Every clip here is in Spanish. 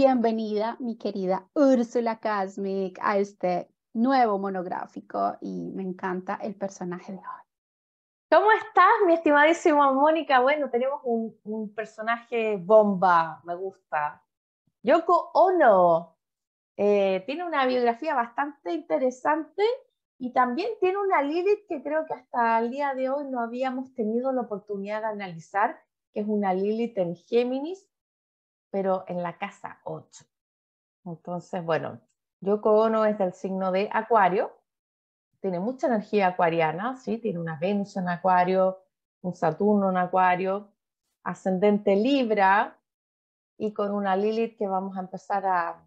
Bienvenida, mi querida Úrsula Kasmik a este nuevo monográfico y me encanta el personaje de hoy. ¿Cómo estás, mi estimadísima Mónica? Bueno, tenemos un, personaje bomba, me gusta. Yoko Ono eh, tiene una biografía bastante interesante y también tiene una Lilith que creo que hasta el día de hoy no habíamos tenido la oportunidad de analizar, que es una Lilith en Géminis, pero en la casa 8. Entonces, bueno, yo Ono es del signo de Acuario, tiene mucha energía acuariana, ¿sí? tiene una Venus en Acuario, un Saturno en Acuario, ascendente Libra y con una Lilith que vamos a empezar a,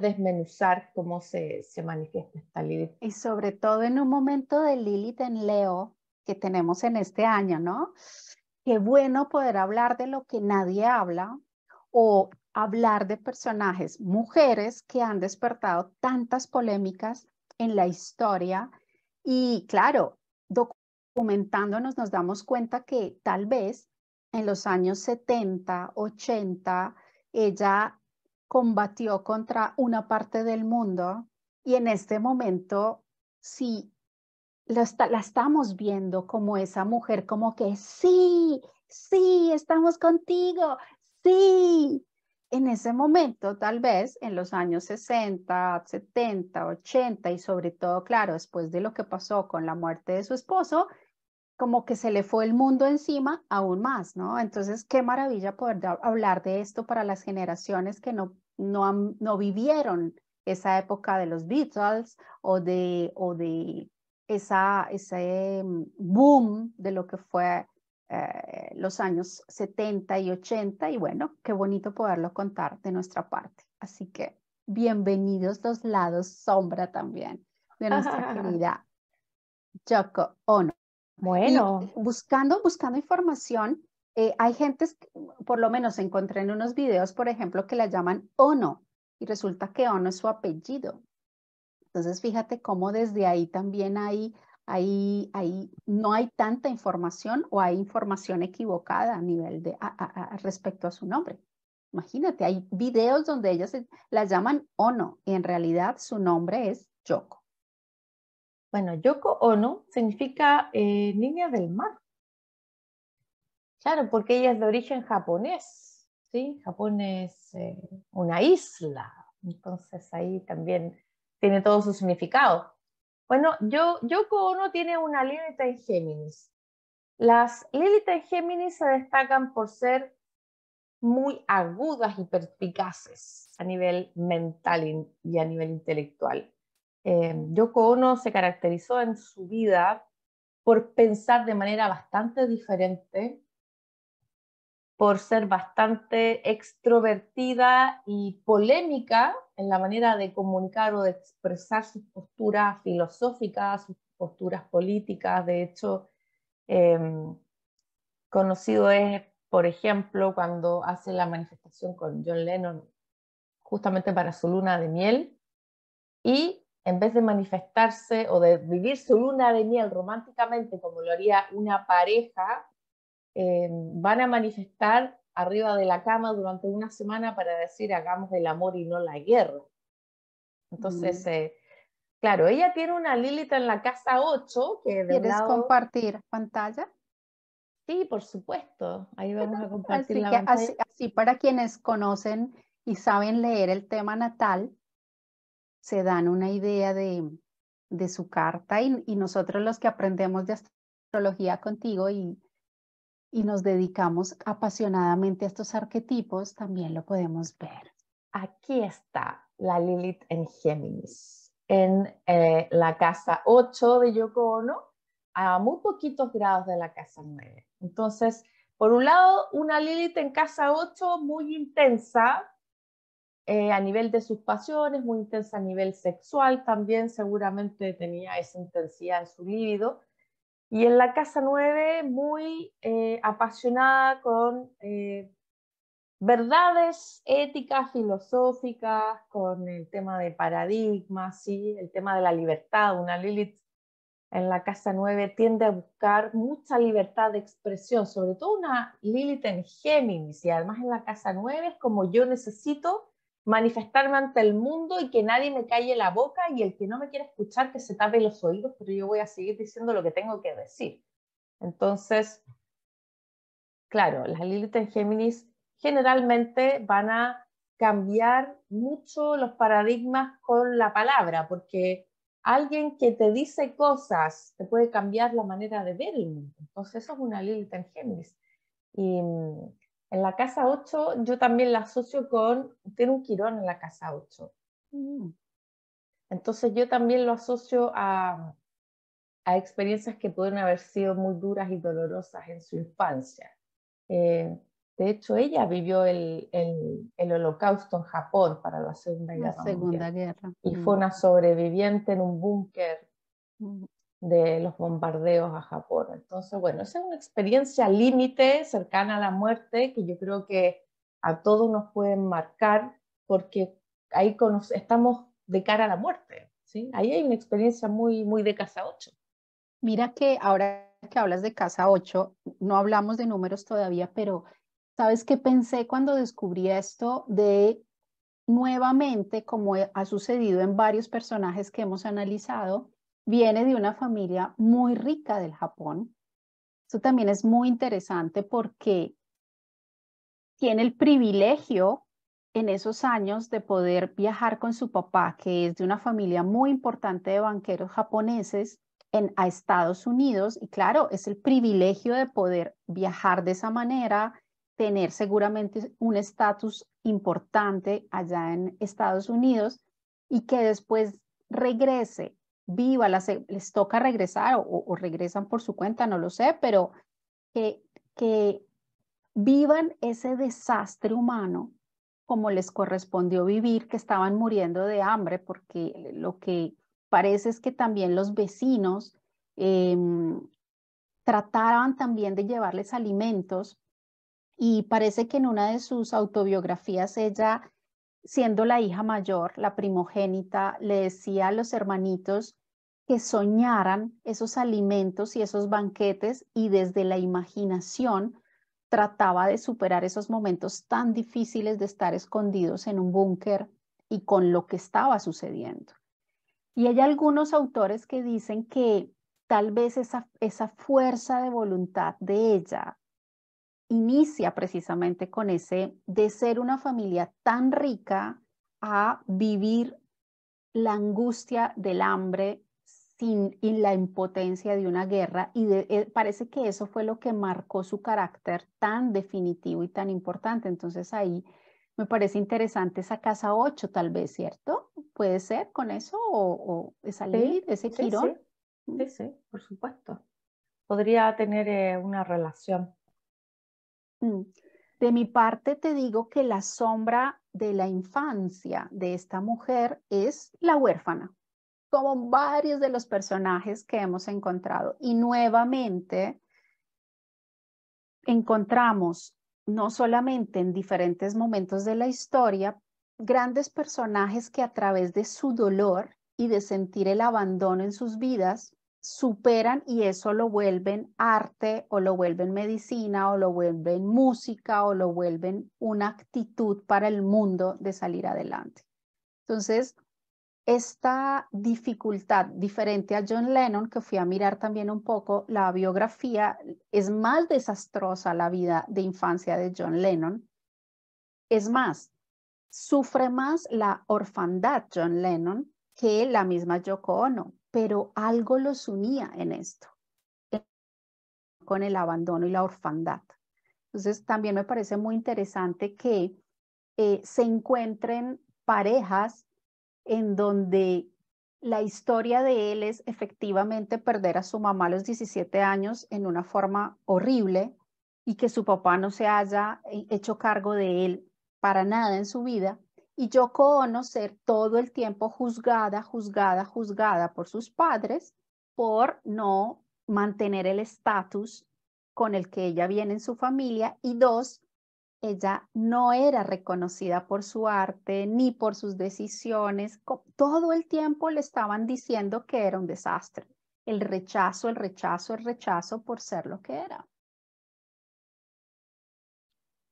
desmenuzar cómo se, se manifiesta esta Lilith. Y sobre todo en un momento de Lilith en Leo que tenemos en este año, ¿no? Qué bueno poder hablar de lo que nadie habla, o hablar de personajes, mujeres que han despertado tantas polémicas en la historia y claro, documentándonos nos damos cuenta que tal vez en los años 70, 80, ella combatió contra una parte del mundo y en este momento, sí, la, la estamos viendo como esa mujer, como que sí, sí, estamos contigo, sí. En ese momento, tal vez en los años 60, 70, 80 y sobre todo, claro, después de lo que pasó con la muerte de su esposo, como que se le fue el mundo encima aún más, ¿no? Entonces, qué maravilla poder hablar de esto para las generaciones que no, no, no vivieron esa época de los Beatles o de, o de esa, ese mm, boom de lo que fue eh, los años 70 y 80 y bueno, qué bonito poderlo contar de nuestra parte. Así que bienvenidos dos lados sombra también de nuestra querida Choco Ono. Bueno. buscando, buscando información, eh, hay gentes, por lo menos encontré en unos videos, por ejemplo, que la llaman Ono y resulta que Ono es su apellido. Entonces, fíjate cómo desde ahí también hay Ahí, ahí no hay tanta información o hay información equivocada a nivel de respecto a su nombre. Imagínate, hay videos donde ellas se, la llaman Ono y en realidad su nombre es Yoko. Bueno, Yoko Ono significa eh, niña del mar. Claro, porque ella es de origen japonés, ¿sí? Japón es eh, una isla, entonces ahí también tiene todo su significado. Bueno, yo, Yoko Ono tiene una Lilith en Géminis. Las Lilith en Géminis se destacan por ser muy agudas y perspicaces a nivel mental y a nivel intelectual. Eh, Yoko Ono se caracterizó en su vida por pensar de manera bastante diferente por ser bastante extrovertida y polémica en la manera de comunicar o de expresar sus posturas filosóficas, sus posturas políticas. De hecho, eh, conocido es, por ejemplo, cuando hace la manifestación con John Lennon justamente para su luna de miel y en vez de manifestarse o de vivir su luna de miel románticamente como lo haría una pareja, eh, van a manifestar arriba de la cama durante una semana para decir hagamos el amor y no la guerra. Entonces, eh, claro, ella tiene una lilita en la casa 8 que... ¿Quieres compartir pantalla? Sí, por supuesto. Ahí vamos a compartir así para quienes conocen y saben leer el tema natal, se dan una idea de, de su carta y, y, nosotros los que aprendemos de astrología contigo y, y nos dedicamos apasionadamente a estos arquetipos, también lo podemos ver. Aquí está la Lilith en Géminis, en eh, la casa 8 de Yoko Ono, a muy poquitos grados de la casa 9. Entonces, por un lado, una Lilith en casa 8 muy intensa eh, a nivel de sus pasiones, muy intensa a nivel sexual, también seguramente tenía esa intensidad en su líbido, y en la casa 9, muy eh, apasionada con eh, verdades éticas, filosóficas, con el tema de paradigmas, ¿sí? el tema de la libertad. Una Lilith en la casa 9 tiende a buscar mucha libertad de expresión, sobre todo una Lilith en Géminis. Y además en la casa 9 es como yo necesito manifestarme ante el mundo y que nadie me calle la boca y el que no me quiera escuchar que se tape los oídos, pero yo voy a seguir diciendo lo que tengo que decir. Entonces, claro, las Lilith en Géminis generalmente van a cambiar mucho los paradigmas con la palabra, porque alguien que te dice cosas te puede cambiar la manera de ver el mundo. Entonces, eso es una Lilith en Géminis. Y en la casa 8 yo también la asocio con, tiene un Quirón en la casa 8. Mm. Entonces yo también lo asocio a, a, experiencias que pueden haber sido muy duras y dolorosas en su infancia. Eh, de hecho, ella vivió el, el, el, holocausto en Japón para la Segunda Guerra. Y mm. fue una sobreviviente en un búnker mm de los bombardeos a Japón. Entonces, bueno, es una experiencia límite cercana a la muerte que yo creo que a todos nos pueden marcar porque ahí estamos de cara a la muerte. ¿sí? Ahí hay una experiencia muy, muy de casa 8. Mira que ahora que hablas de casa 8, no hablamos de números todavía, pero ¿sabes qué pensé cuando descubrí esto de nuevamente, como ha sucedido en varios personajes que hemos analizado, viene de una familia muy rica del Japón. Eso también es muy interesante porque tiene el privilegio en esos años de poder viajar con su papá, que es de una familia muy importante de banqueros japoneses, a Estados Unidos. Y claro, es el privilegio de poder viajar de esa manera, tener seguramente un estatus importante allá en Estados Unidos y que después regrese viva, e, les toca regresar o, regresan por su cuenta, no lo sé, pero que, que vivan ese desastre humano como les correspondió vivir, que estaban muriendo de hambre, porque lo que parece es que también los vecinos em, trataban también de llevarles alimentos y parece que en una de sus autobiografías ella siendo la hija mayor, la primogénita, le decía a los hermanitos que soñaran esos alimentos y esos banquetes y desde la imaginación trataba de superar esos momentos tan difíciles de estar escondidos en un búnker y con lo que estaba sucediendo. Y hay algunos autores que dicen que tal vez esa, fuerza de voluntad de ella, inicia precisamente con ese de ser una familia tan rica a vivir la angustia del hambre sin, y la impotencia de una guerra. Y eh, parece que eso fue lo que marcó su carácter tan definitivo y tan importante. Entonces ahí me parece interesante esa casa 8 tal vez, ¿cierto? ¿Puede ser con eso o, esa ley, ese tirón Sí, sí, por supuesto. Podría tener eh, una relación Mm. De mi parte te digo que la sombra de la infancia de esta mujer es la huérfana, como varios de los personajes que hemos encontrado. Y nuevamente encontramos, no solamente en diferentes momentos de la historia, grandes personajes que a través de su dolor y de sentir el abandono en sus vidas, superan y eso lo vuelven arte o lo vuelven medicina o lo vuelven música o lo vuelven una actitud para el mundo de salir adelante. Entonces, esta dificultad diferente a John Lennon, que fui a mirar también un poco la biografía, es más desastrosa la vida de infancia de John Lennon. Es más, sufre más la orfandad John Lennon que la misma Yoko Ono pero algo los unía en esto, con el abandono y la orfandad. Entonces, también me parece muy interesante que eh, se encuentren parejas en donde la historia de él es efectivamente perder a su mamá a los 17 años en una forma horrible y que su papá no se haya eh, hecho cargo de él para nada en su vida, y yo Ono ser todo el tiempo juzgada, juzgada, juzgada por sus padres por no mantener el estatus con el que ella viene en su familia y dos, ella no era reconocida por su arte ni por sus decisiones. Todo el tiempo le estaban diciendo que era un desastre. El rechazo, el rechazo, el rechazo por ser lo que era.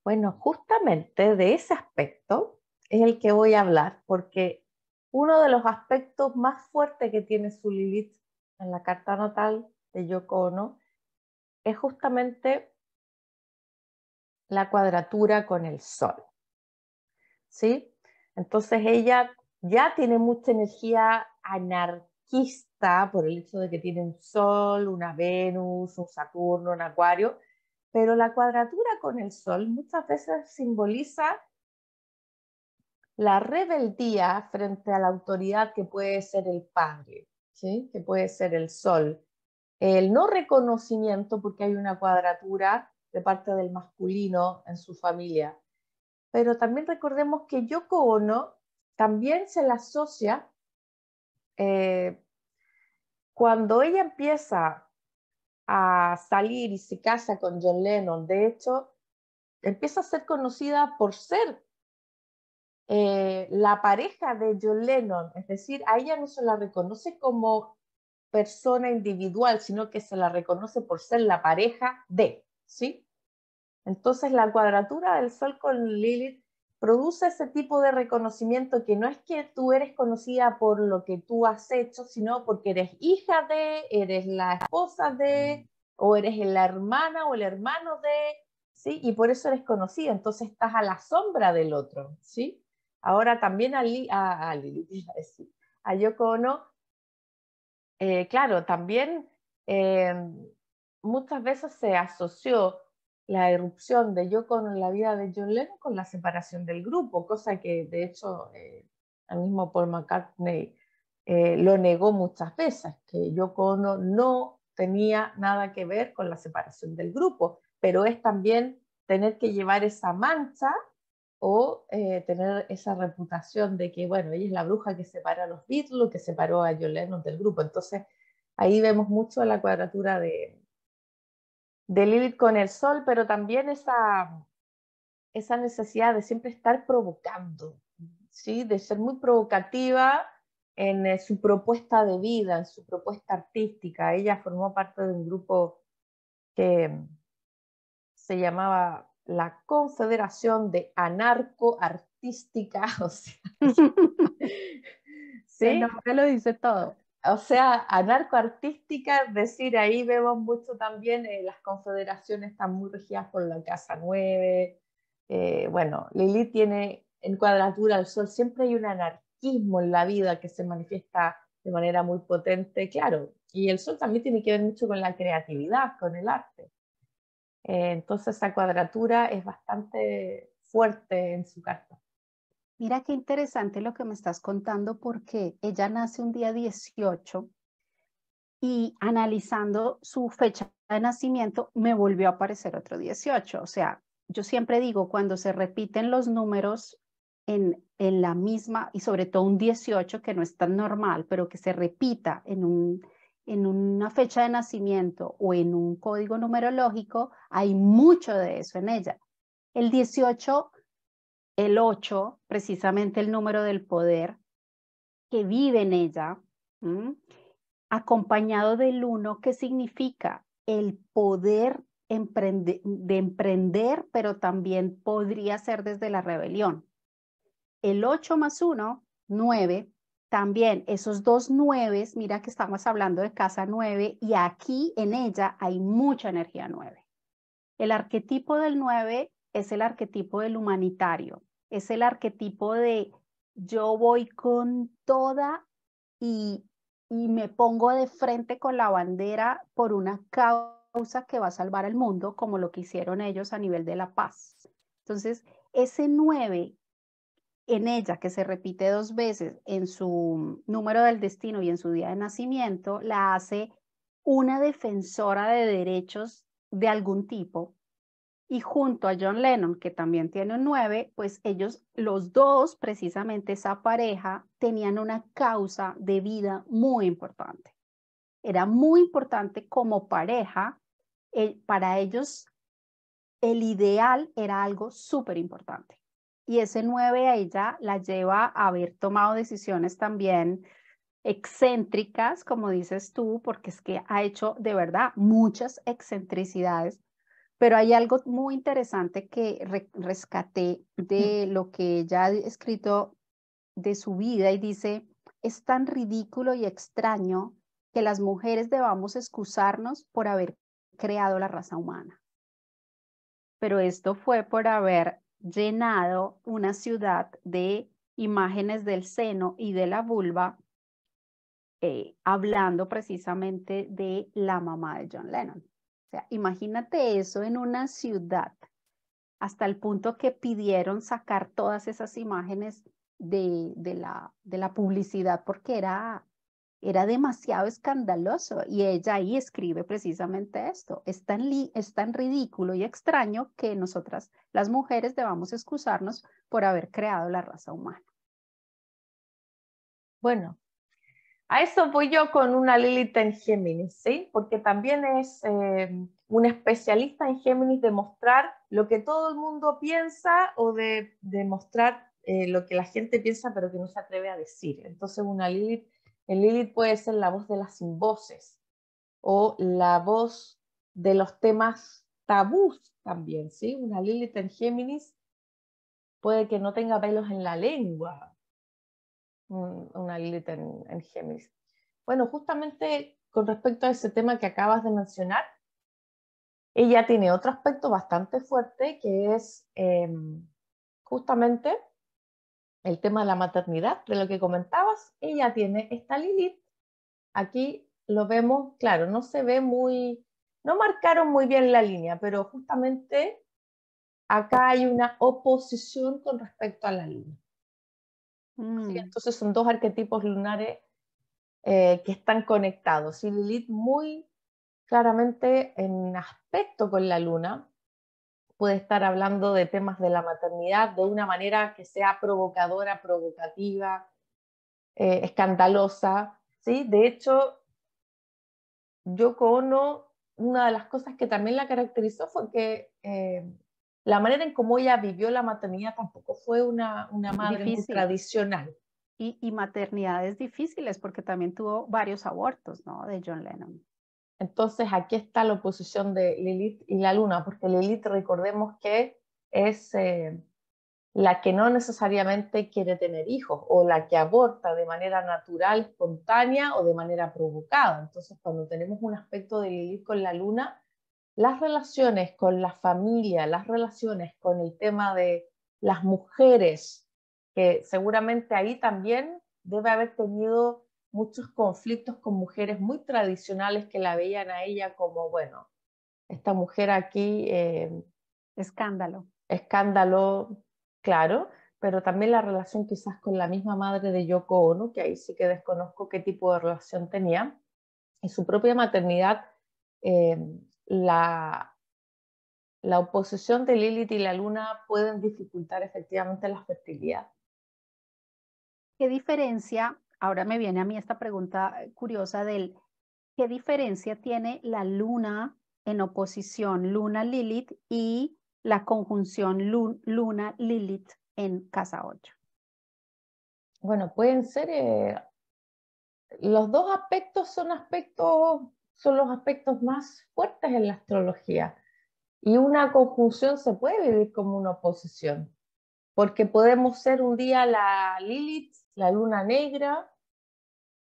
Bueno, justamente de ese aspecto es el que voy a hablar, porque uno de los aspectos más fuertes que tiene su Lilith en la carta natal de Yoko Ono es justamente la cuadratura con el sol. ¿Sí? Entonces ella ya tiene mucha energía anarquista por el hecho de que tiene un sol, una Venus, un Saturno, un Acuario, pero la cuadratura con el sol muchas veces simboliza la rebeldía frente a la autoridad que puede ser el padre, que puede ser el sol, el no reconocimiento porque hay una cuadratura de parte del masculino en su familia. Pero también recordemos que Yoko Ono también se la asocia eh, cuando ella empieza a salir y se casa con John Lennon. De hecho, empieza a ser conocida por ser eh, la pareja de John Lennon, es decir, a ella no se la reconoce como persona individual, sino que se la reconoce por ser la pareja de, ¿sí? Entonces la cuadratura del Sol con Lilith produce ese tipo de reconocimiento que no es que tú eres conocida por lo que tú has hecho, sino porque eres hija de, eres la esposa de, o eres la hermana o el hermano de, ¿sí? Y por eso eres conocida, entonces estás a la sombra del otro, ¿sí? Ahora también a, Lili, a Yoko Ono, eh, claro, también eh, muchas veces se asoció la erupción de Yoko Ono en la vida de John Lennon con la separación del grupo, cosa que de hecho eh, el mismo Paul McCartney lo negó muchas veces, que Yoko Ono no tenía nada que ver con la separación del grupo, pero es también tener que llevar esa mancha o eh, tener esa reputación de que, bueno, ella es la bruja que separa a los Beatles, que separó a John del grupo. Entonces, ahí vemos mucho la cuadratura de, de Lilith con el sol, pero también esa, esa necesidad de siempre estar provocando, ¿sí? de ser muy provocativa en eh, su propuesta de vida, en su propuesta artística. Ella formó parte de un grupo que se llamaba la Confederación de Anarco Artística, o sea, ¿Sí? lo dice todo. O sea, anarco es decir, ahí vemos mucho también, eh, las confederaciones están muy regidas por la Casa Nueve eh, bueno, Lili tiene en cuadratura al sol, siempre hay un anarquismo en la vida que se manifiesta de manera muy potente, claro. Y el sol también tiene que ver mucho con la creatividad, con el arte. Eh, entonces esa cuadratura es bastante fuerte en su carta. Mira qué interesante lo que me estás contando porque ella nace un día 18 y analizando su fecha de nacimiento me volvió a aparecer otro 18. O sea, yo siempre digo, cuando se repiten los números en, en la misma, y sobre todo un 18 que no es tan normal, pero que se repita en un en una fecha de nacimiento o en un código numerológico, hay mucho de eso en ella. El 18, el 8, precisamente el número del poder que vive en ella, acompañado del 1, que significa el poder de emprender, pero también podría ser desde la rebelión. El 8 más 1, 9, también esos dos nueves, mira que estamos hablando de casa nueve y aquí en ella hay mucha energía nueve. El arquetipo del nueve es el arquetipo del humanitario, es el arquetipo de yo voy con toda y, me pongo de frente con la bandera por una causa que va a salvar el mundo, como lo que hicieron ellos a nivel de la paz. Entonces, ese nueve en ella, que se repite dos veces en su número del destino y en su día de nacimiento, la hace una defensora de derechos de algún tipo. Y junto a John Lennon, que también tiene nueve, pues ellos, los dos, precisamente esa pareja, tenían una causa de vida muy importante. Era muy importante como pareja. Eh, para ellos, el ideal era algo súper importante y ese 9 a ella la lleva a haber tomado decisiones también excéntricas, como dices tú, porque es que ha hecho de verdad muchas excentricidades, pero hay algo muy interesante que rescaté de lo que ella ha escrito de su vida y dice, es tan ridículo y extraño que las mujeres debamos excusarnos por haber creado la raza humana. Pero esto fue por haber llenado una ciudad de imágenes del seno y de la vulva, eh, hablando precisamente de la mamá de John Lennon. O sea, imagínate eso en una ciudad, hasta el punto que pidieron sacar todas esas imágenes de, de, la, de la publicidad porque era era demasiado escandaloso y ella ahí escribe precisamente esto. Es tan, ridículo y extraño que nosotras las mujeres debamos excusarnos por haber creado la raza humana. Bueno, a eso voy yo con una Lilith en Géminis, Porque también es eh, una especialista en Géminis de mostrar lo que todo el mundo piensa o de, de mostrar eh, lo que la gente piensa pero que no se atreve a decir. Entonces una Lilith el Lilith puede ser la voz de las sin voces o la voz de los temas tabús también, ¿sí? Una Lilith en Géminis puede que no tenga pelos en la lengua, una Lilith en, Géminis. Bueno, justamente con respecto a ese tema que acabas de mencionar, ella tiene otro aspecto bastante fuerte que es em, justamente el tema de la maternidad, de lo que comentabas, ella tiene esta Lilith. Aquí lo vemos, claro, no se ve muy, no marcaron muy bien la línea, pero justamente acá hay una oposición con respecto a la luna. Mm. entonces son dos arquetipos lunares eh, que están conectados. Y Lilith muy claramente en aspecto con la luna, puede estar hablando de temas de la maternidad de una manera que sea provocadora, provocativa, eh, escandalosa. ¿sí? De hecho, yo Ono, una de las cosas que también la caracterizó fue que eh, la manera en cómo ella vivió la maternidad tampoco fue una, una madre tradicional. Y, y maternidades difíciles, porque también tuvo varios abortos, ¿no? De John Lennon. Entonces aquí está la oposición de Lilith y la luna, porque Lilith recordemos que es eh, la que no necesariamente quiere tener hijos o la que aborta de manera natural, espontánea o de manera provocada. Entonces cuando tenemos un aspecto de Lilith con la luna, las relaciones con la familia, las relaciones con el tema de las mujeres, que seguramente ahí también debe haber tenido muchos conflictos con mujeres muy tradicionales que la veían a ella como, bueno, esta mujer aquí... Eh, escándalo. Escándalo, claro, pero también la relación quizás con la misma madre de Yoko Ono, que ahí sí que desconozco qué tipo de relación tenía, y su propia maternidad, eh, la, la oposición de Lilith y la luna pueden dificultar efectivamente la fertilidad. ¿Qué diferencia Ahora me viene a mí esta pregunta eh, curiosa del qué diferencia tiene la luna en oposición luna Lilith y la conjunción luna Lilith en casa 8. Bueno, pueden ser eh, los dos aspectos son aspectos son los aspectos más fuertes en la astrología y una conjunción se puede vivir como una oposición, porque podemos ser un día la Lilith, la luna negra,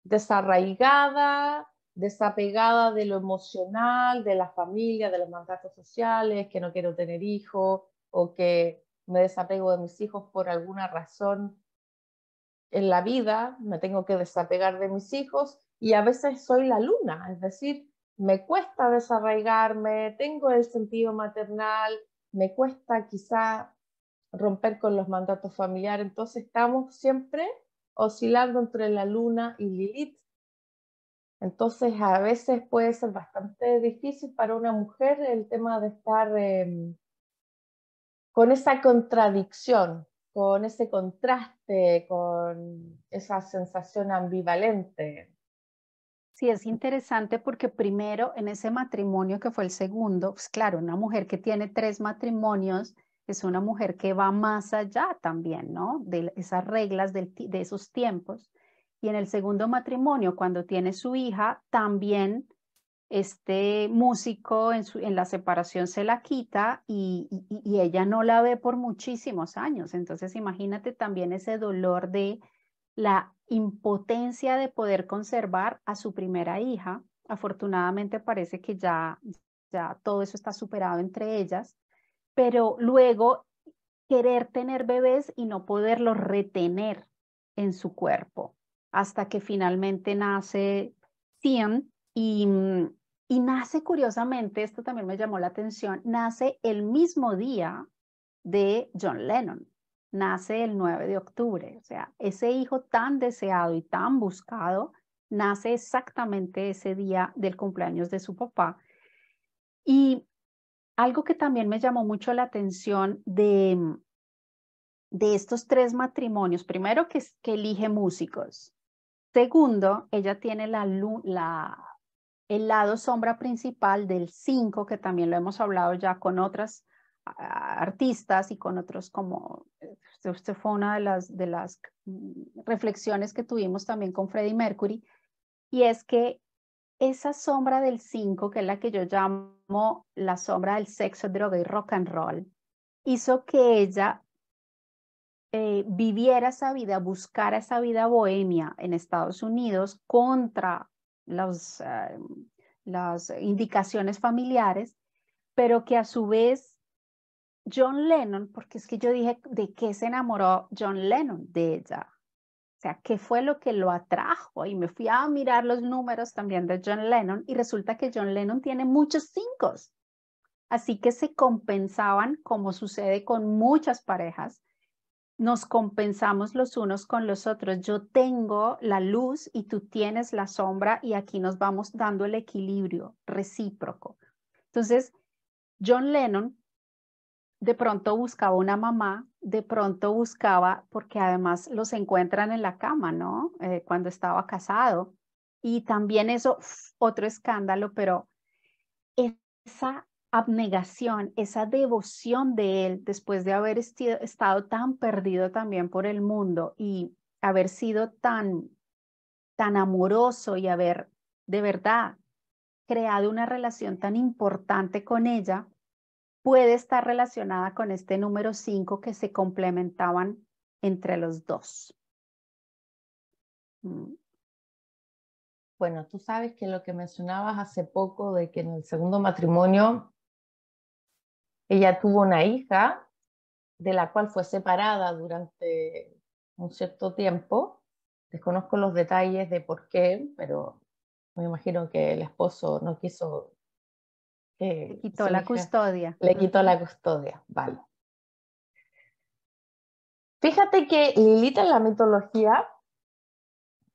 desarraigada, desapegada de lo emocional, de la familia, de los mandatos sociales, que no quiero tener hijos o que me desapego de mis hijos por alguna razón en la vida, me tengo que desapegar de mis hijos y a veces soy la luna, es decir, me cuesta desarraigarme, tengo el sentido maternal, me cuesta quizá romper con los mandatos familiares, entonces estamos siempre oscilando entre la luna y Lilith. Entonces, a veces puede ser bastante difícil para una mujer el tema de estar em, con esa contradicción, con ese contraste, con esa sensación ambivalente. Sí, es interesante porque primero en ese matrimonio que fue el segundo, pues claro, una mujer que tiene tres matrimonios, es una mujer que va más allá también, ¿no? De esas reglas de esos tiempos. Y en el segundo matrimonio, cuando tiene su hija, también este músico en, la separación se la quita y, y, ella no la ve por muchísimos años. Entonces imagínate también ese dolor de la impotencia de poder conservar a su primera hija. Afortunadamente parece que ya, ya todo eso está superado entre ellas, pero luego querer tener bebés y no poderlos retener en su cuerpo hasta que finalmente nace Tian y, mm, y nace curiosamente, esto también me llamó la atención, nace el mismo día de John Lennon, nace el 9 de octubre, o sea, ese hijo tan deseado y tan buscado nace exactamente ese día del cumpleaños de su papá. Y algo que también me llamó mucho la atención de, mm, estos tres matrimonios, primero que, que elige músicos, segundo, ella tiene la, la, el lado sombra principal del 5, que también lo hemos hablado ya con otras ah, artistas y con otros como, usted eh, fue una de las, de las mm, reflexiones que tuvimos también con Freddie Mercury, y es que esa sombra del 5, que es la que yo llamo la sombra del sexo, droga y rock and roll, hizo que ella eh, viviera esa vida, buscara esa vida bohemia en Estados Unidos contra eh, las indicaciones familiares, pero que a su vez John Lennon, porque es que yo dije, ¿de qué se enamoró John Lennon? De ella. O sea, ¿qué fue lo que lo atrajo? Y me fui a mirar los números también de John Lennon y resulta que John Lennon tiene muchos cinco. Así que se compensaban, como sucede con muchas parejas, nos compensamos los unos con los otros. Yo tengo la luz y tú tienes la sombra y aquí nos vamos dando el equilibrio recíproco. Entonces, John Lennon de pronto buscaba una mamá de pronto buscaba, porque además los encuentran en la cama, ¿no? Eh, cuando estaba casado. Y también eso, otro escándalo, pero e-, esa abnegación, esa devoción de él después de haber estado tan perdido también por el mundo y haber sido tan, tan amoroso y haber de verdad creado una relación tan importante con ella, puede estar relacionada con este número 5 que se complementaban entre los dos. Mm. Bueno, tú sabes que lo que mencionabas hace poco de que en el segundo matrimonio ella tuvo una hija de la cual fue separada durante un cierto tiempo. Desconozco los detalles de por qué, pero me imagino que el esposo no quiso eh, le quitó la custodia. Le quitó la custodia, vale. Fíjate que Lilith en la mitología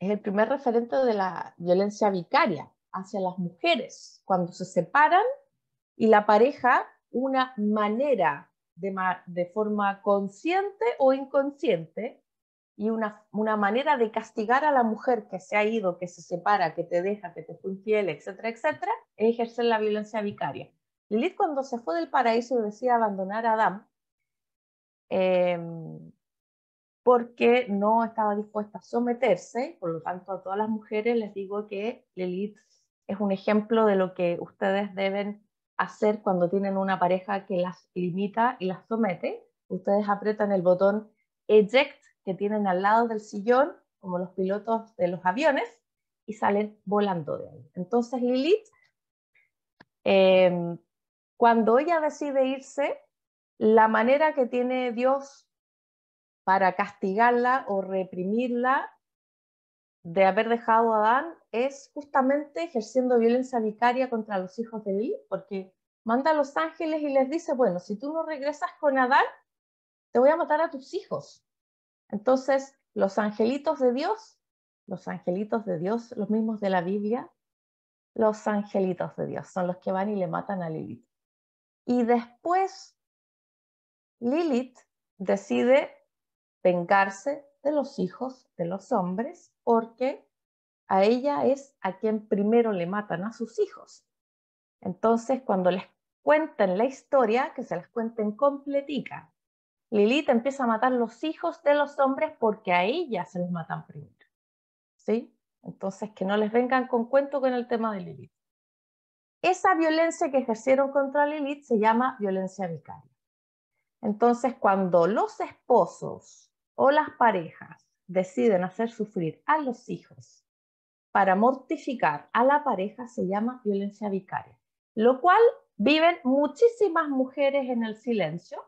es el primer referente de la violencia vicaria hacia las mujeres. Cuando se separan y la pareja, una manera de forma consciente o inconsciente, y una, una, manera de castigar a la mujer que se ha ido, que se separa, que te deja, que te fue infiel, etcétera, etcétera, es ejercer la violencia vicaria. Lilith cuando se fue del paraíso y decía abandonar a Adán em, porque no estaba dispuesta a someterse, por lo tanto a todas las mujeres les digo que Lilith es un ejemplo de lo que ustedes deben hacer cuando tienen una pareja que las limita y las somete. Ustedes apretan el botón eject que tienen al lado del sillón, como los pilotos de los aviones, y salen volando de ahí. Entonces Lilith, eh, cuando ella decide irse, la manera que tiene Dios para castigarla o reprimirla de haber dejado a Adán es justamente ejerciendo violencia vicaria contra los hijos de Lilith, porque manda a los ángeles y les dice, bueno, si tú no regresas con Adán, te voy a matar a tus hijos. Entonces, los angelitos de Dios, los angelitos de Dios, los mismos de la Biblia, los angelitos de Dios son los que van y le matan a Lilith. Y después, Lilith decide vengarse de los hijos de los hombres porque a ella es a quien primero le matan a sus hijos. Entonces, cuando les cuenten la historia, que se les cuenten completica, Lilith empieza a matar los hijos de los hombres porque a ella se los matan primero. ¿Sí? Entonces, que no les vengan con cuento con el tema de Lilith. Esa violencia que ejercieron contra Lilith se llama violencia vicaria. Entonces, cuando los esposos o las parejas deciden hacer sufrir a los hijos para mortificar a la pareja, se llama violencia vicaria, lo cual viven muchísimas mujeres en el silencio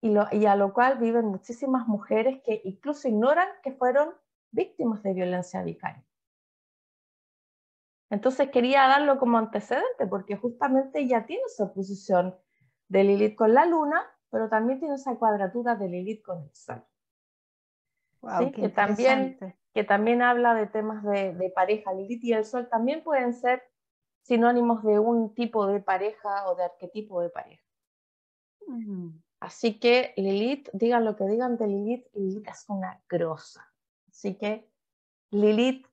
y, a lo cual viven muchísimas mujeres que incluso ignoran que fueron víctimas de violencia vicaria. Entonces quería darlo como antecedente porque justamente ya tiene esa posición de Lilith con la luna, pero también tiene esa cuadratura de Lilith con el sol. ¿Sí? que, también, que también habla de temas de, pareja. Lilith y el sol también pueden ser sinónimos de un tipo de pareja o de arquetipo de pareja. Mm. Así que Lilith, digan lo que digan de Lilith, Lilith es una grosa. Así que Lilith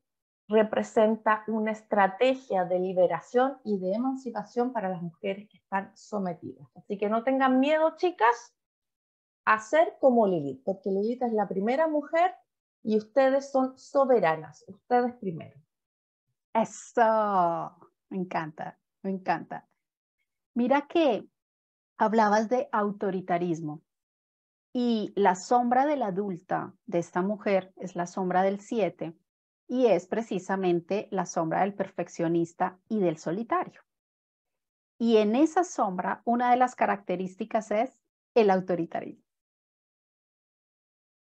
representa una estrategia de liberación y de emancipación para las mujeres que están sometidas. Así que no tengan miedo, chicas, a ser como Lilith, porque Lilith es la primera mujer y ustedes son soberanas, ustedes primero. Eso, me encanta, me encanta. Mira que hablabas de autoritarismo y la sombra de la adulta de esta mujer es la sombra del 7 y es precisamente la sombra del perfeccionista y del solitario. Y en esa sombra, una de las características es el autoritarismo.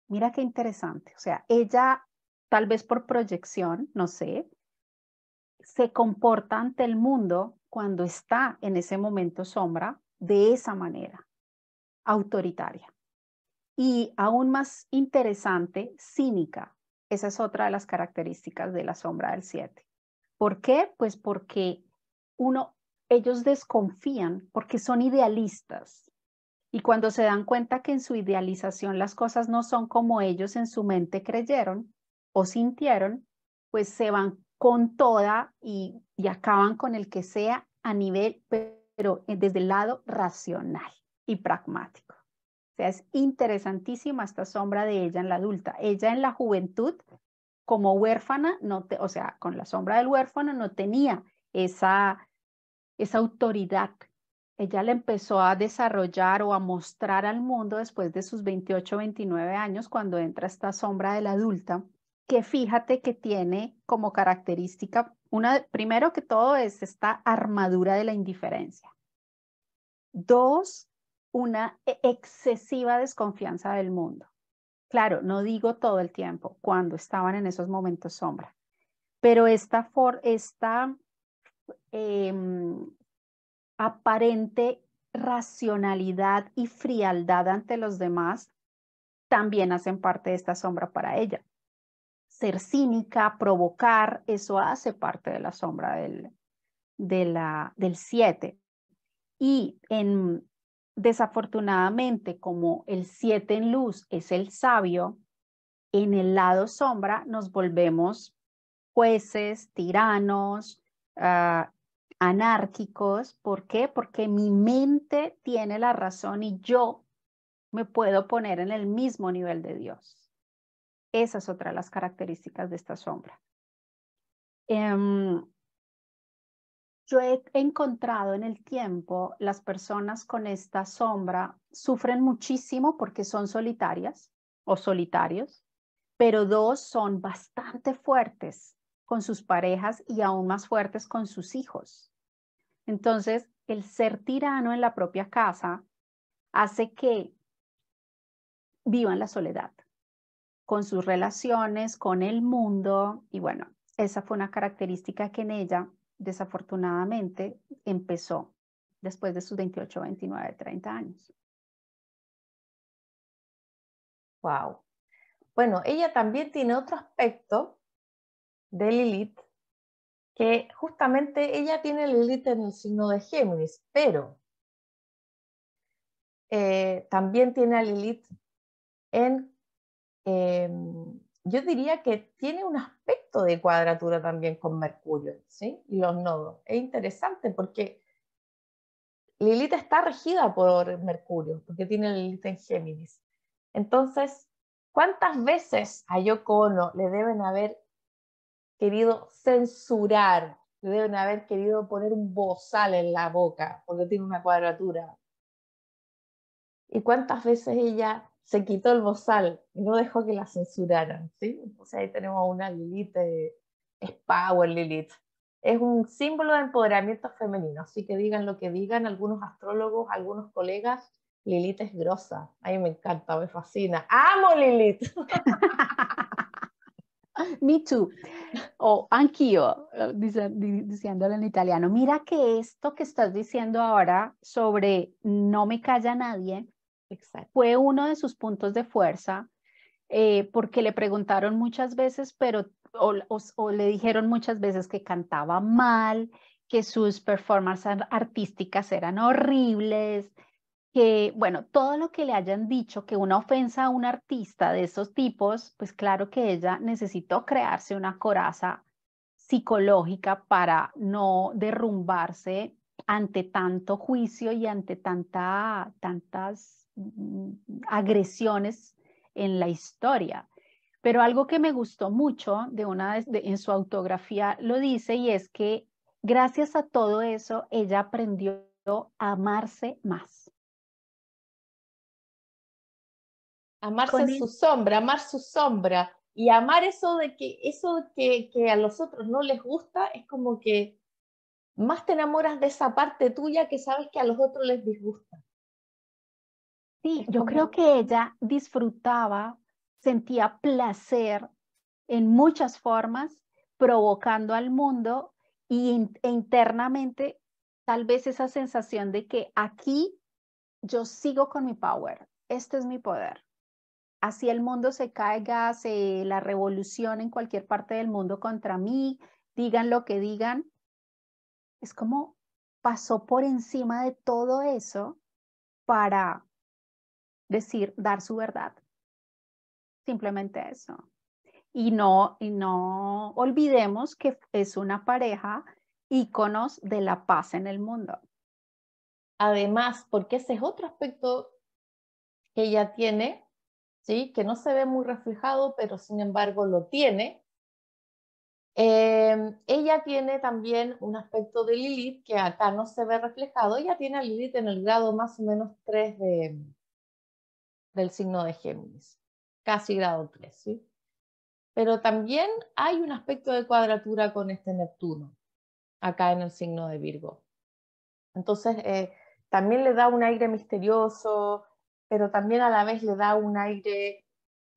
Mira qué interesante. O sea, ella, tal vez por proyección, no sé, se comporta ante el mundo cuando está en ese momento sombra de esa manera autoritaria. Y aún más interesante, cínica. Esa es otra de las características de la sombra del 7. ¿Por qué? Pues porque uno, ellos desconfían porque son idealistas. Y cuando se dan cuenta que en su idealización las cosas no son como ellos en su mente creyeron o sintieron, pues se van con toda y, y acaban con el que sea a nivel, pero eh, desde el lado racional y pragmático. O sea, es interesantísima esta sombra de ella en la adulta. Ella en la juventud, como huérfana, no te, o sea, con la sombra del huérfano no tenía esa, esa autoridad. Ella la empezó a desarrollar o a mostrar al mundo después de sus 28, 29 años, cuando entra esta sombra de la adulta, que fíjate que tiene como característica primero que todo es esta armadura de la indiferencia. Dos, una e, excesiva desconfianza del mundo. Claro, no digo todo el tiempo, cuando estaban en esos momentos sombra, pero esta, em, aparente racionalidad y frialdad ante los demás también hacen parte de esta sombra para ella ser cínica, provocar, eso hace parte de la sombra del, siete. del Y en, desafortunadamente, como el siete en luz es el sabio, en el lado sombra nos volvemos jueces, tiranos, ah, anárquicos. ¿Por qué? Porque mi mente tiene la razón y yo me puedo poner en el mismo nivel de Dios. Esa es otra de las características de esta sombra. Em, yo he encontrado en el tiempo las personas con esta sombra sufren muchísimo porque son solitarias o solitarios, pero dos son bastante fuertes con sus parejas y aún más fuertes con sus hijos. Entonces, el ser tirano en la propia casa hace que vivan la soledad con sus relaciones, con el mundo. Y bueno, esa fue una característica que en ella, desafortunadamente, empezó después de sus 28, 29, 30 años. Wow. Bueno, ella también tiene otro aspecto de Lilith, que justamente ella tiene Lilith en el signo de Géminis, pero eh, también tiene a Lilith en Em, yo diría que tiene un aspecto de cuadratura también con Mercurio, ¿sí? Y los nodos. Es interesante porque Lilith está regida por Mercurio, porque tiene Lilith en Géminis. Entonces, ¿cuántas veces a Yoko Ono le deben haber querido censurar? Le deben haber querido poner un bozal en la boca porque tiene una cuadratura. ¿Y cuántas veces ella se quitó el bozal y no dejó que la censuraran. ¿sí? Entonces ahí tenemos una Lilith, eh, es power Lilith. Es un símbolo de empoderamiento femenino, así que digan lo que digan algunos astrólogos, algunos colegas, Lilith es grosa. A mí me encanta, me fascina. ¡Amo Lilith! Me too. O oh, anch'io, eh, en italiano. Mira que esto que estás diciendo ahora sobre no me calla nadie, fue uno de sus puntos de fuerza eh, porque le preguntaron muchas veces, pero o, le dijeron muchas veces que cantaba mal, que sus performances artísticas eran horribles, que bueno, todo lo que le hayan dicho, que una ofensa a un artista de esos tipos, pues claro que ella necesitó crearse una coraza psicológica para no derrumbarse ante tanto juicio y ante tanta, tantas agresiones en la historia. Pero algo que me gustó mucho de una de, en su autografía lo dice y es que gracias a todo eso ella aprendió a amarse más. Amarse en su sombra, amar su sombra y amar eso de que eso que a los otros no les gusta es como que más te enamoras de esa parte tuya que sabes que a los otros les disgusta. Sí, yo creo que ella disfrutaba, sentía placer en muchas formas, provocando al mundo y, e internamente tal vez esa sensación de que aquí yo sigo con mi power, este es mi poder. Así el mundo se caiga, se la revolución en cualquier parte del mundo contra mí, digan lo que digan. Es como pasó por encima de todo eso para decir, dar su verdad. Simplemente eso. Y no, no olvidemos que es una pareja íconos de la paz en el mundo. Además, porque ese es otro aspecto que ella tiene, ¿sí? que no se ve muy reflejado, pero sin embargo lo tiene. Eh, ella tiene también un aspecto de Lilith que acá no se ve reflejado. Ella tiene a Lilith en el grado más o menos 3 de, del signo de Géminis, casi grado 3. Pero también hay un aspecto de cuadratura con este Neptuno, acá en el signo de Virgo. Entonces, eh, también le da un aire misterioso, pero también a la vez le da un aire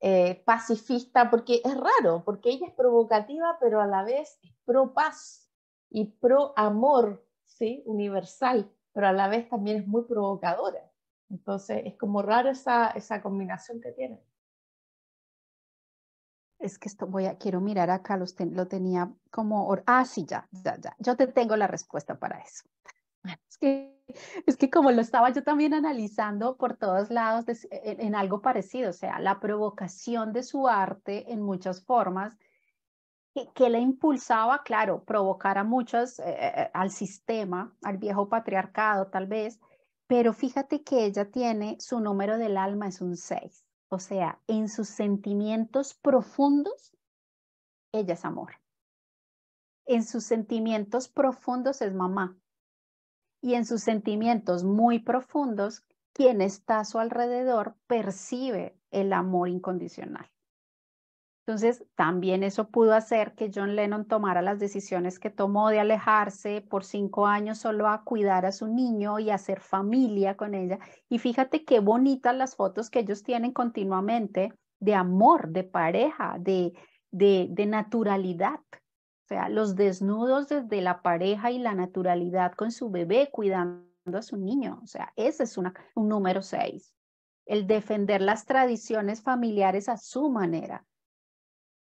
eh, pacifista, porque es raro, porque ella es provocativa, pero a la vez es pro paz y pro amor, ¿sí? Universal, pero a la vez también es muy provocadora. Entonces es como raro esa, combinación que tiene. Es que esto voy a, quiero mirar acá, lo tenía como, ah, sí, ya, ya, ya, yo te tengo la respuesta para eso. Es que, como lo estaba yo también analizando por todos lados en, algo parecido, o sea, la provocación de su arte en muchas formas, que, le impulsaba, claro, provocar a muchos, eh, eh, eh, al sistema, al viejo patriarcado tal vez, pero fíjate que ella tiene su número del alma es un 6. O sea, en sus sentimientos profundos, ella es amor. En sus sentimientos profundos es mamá. Y en sus sentimientos muy profundos, quien está a su alrededor percibe el amor incondicional. Entonces, también eso pudo hacer que John Lennon tomara las decisiones que tomó de alejarse por cinco años solo a cuidar a su niño y hacer familia con ella. Y fíjate qué bonitas las fotos que ellos tienen continuamente de amor, de pareja, de, de, naturalidad. O sea, los desnudos desde la pareja y la naturalidad con su bebé cuidando a su niño. O sea, ese es un número seis. El defender las tradiciones familiares a su manera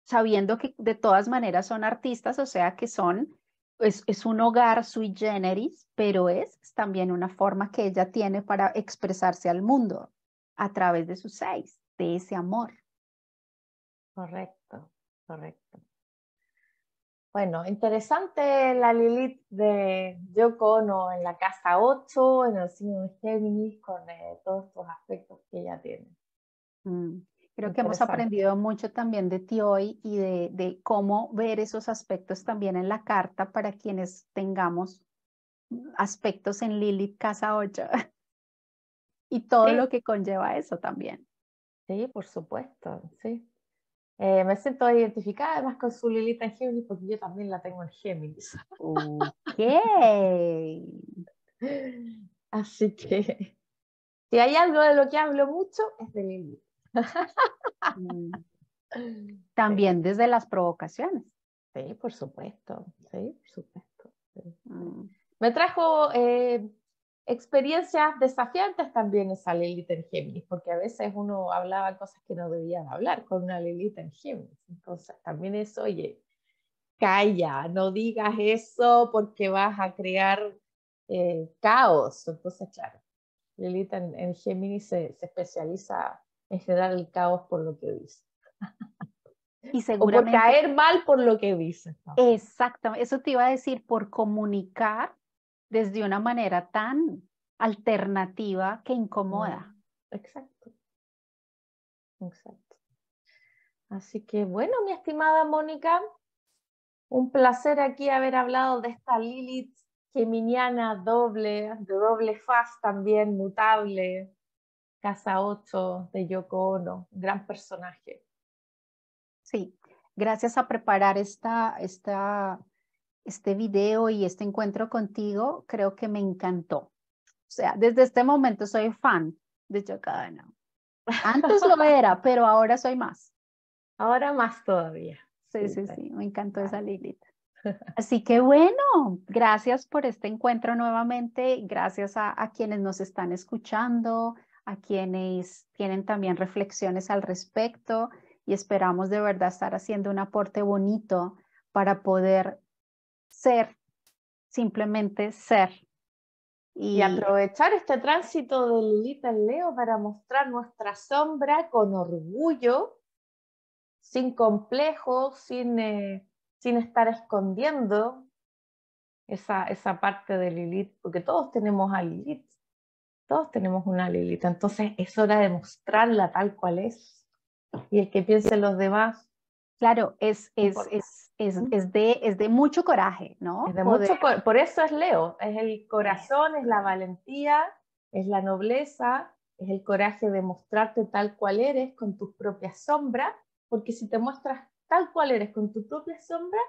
sabiendo que de todas maneras son artistas, o sea que son, es, es un hogar sui generis, pero es también una forma que ella tiene para expresarse al mundo a través de sus seis, de ese amor. Correcto, correcto. Bueno, interesante la Lilith de Yoko Ono en la casa 8, en el signo de Géminis, con eh, todos estos aspectos que ella tiene. Mm. Creo que hemos aprendido mucho también de ti hoy y de, cómo ver esos aspectos también en la carta para quienes tengamos aspectos en Lilith Casa 8 y todo lo que conlleva eso también. Sí, por supuesto, sí. Eh, me siento identificada además con su Lilith en Géminis porque yo también la tengo en Géminis. Ok. Así que si hay algo de lo que hablo mucho es de Lilith. Mm. También desde las provocaciones. Sí, por supuesto, sí, por mm. Me trajo eh, experiencias desafiantes también esa Lilith en Géminis, porque a veces uno hablaba cosas que no debían hablar con una Lilith en Géminis. Entonces, también es, oye, calla, no digas eso porque vas a crear eh, caos. Entonces, claro, Lilith en, Géminis se, se especializa es generar el caos por lo que dice. Y seguramente, o caer mal por lo que dice. Exactamente, eso te iba a decir, por comunicar desde una manera tan alternativa que incomoda. Mm, exacto. Exacto. Así que bueno, mi estimada Mónica, un placer aquí haber hablado de esta Lilith geminiana doble, de doble faz también, mutable, Casa 8 de Yoko Ono, gran personaje. Sí, gracias a preparar esta, este video y este encuentro contigo, creo que me encantó. O sea, desde este momento soy fan de Yoko Ono. Antes lo era, pero ahora soy más. Ahora más todavía. Sí, sí, sí, me encantó ah. esa Lilith. Así que bueno, gracias por este encuentro nuevamente, gracias a quienes nos están escuchando, a quienes tienen también reflexiones al respecto y esperamos de verdad estar haciendo un aporte bonito para poder ser, simplemente ser. Y, aprovechar este tránsito de Lilith en Leo para mostrar nuestra sombra con orgullo, sin complejos, sin, eh, sin estar escondiendo esa, esa parte de Lilith, porque todos tenemos a Lilith, tenemos una Lilita, entonces es hora de mostrarla tal cual es. Y el que piensen los demás. Claro, es, es, es, es, de, es de mucho coraje, ¿no? mucho, por eso es Leo, es el corazón, es la valentía, es la nobleza, es el coraje de mostrarte tal cual eres con tus propias sombras, porque si te muestras tal cual eres con tu propia sombra,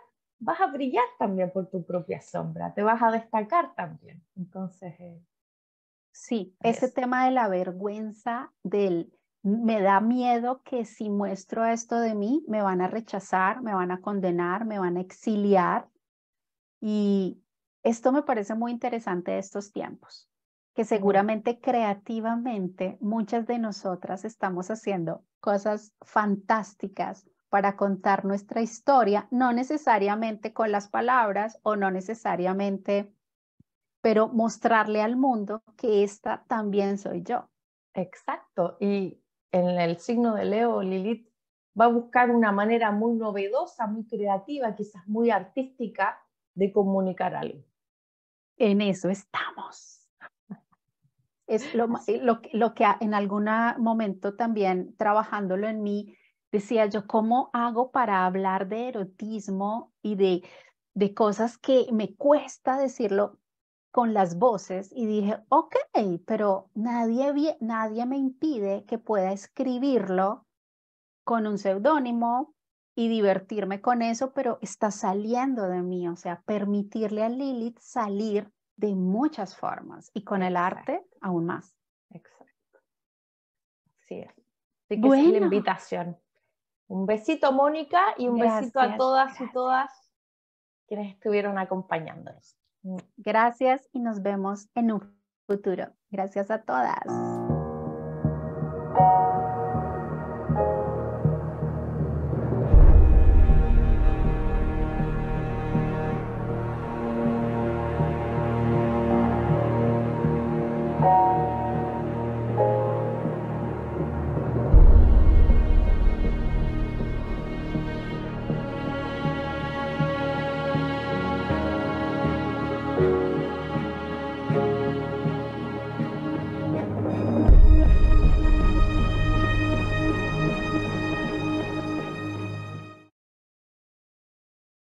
vas a brillar también por tu propia sombra, te vas a destacar también. Entonces, eh, Sí, ese tema de la vergüenza, del me da miedo que si muestro esto de mí, me van a rechazar, me van a condenar, me van a exiliar. Y esto me parece muy interesante de estos tiempos, que seguramente creativamente muchas de nosotras estamos haciendo cosas fantásticas para contar nuestra historia, no necesariamente con las palabras o no necesariamente pero mostrarle al mundo que esta también soy yo. Exacto. Y en el signo de Leo, Lilith va a buscar una manera muy novedosa, muy creativa, quizás muy artística de comunicar algo. En eso estamos. Es lo, lo, que en algún momento también trabajándolo en mí, decía yo, ¿cómo hago para hablar de erotismo y de, de cosas que me cuesta decirlo con las voces y dije, ok, pero nadie, nadie me impide que pueda escribirlo con un seudónimo y divertirme con eso, pero está saliendo de mí, o sea, permitirle a Lilith salir de muchas formas y con el arte aún más. Exacto. Así es. es la invitación. Un besito, Mónica, y un besito a todas y todas quienes estuvieron acompañándonos. Gracias y nos vemos en un futuro. Gracias a todas.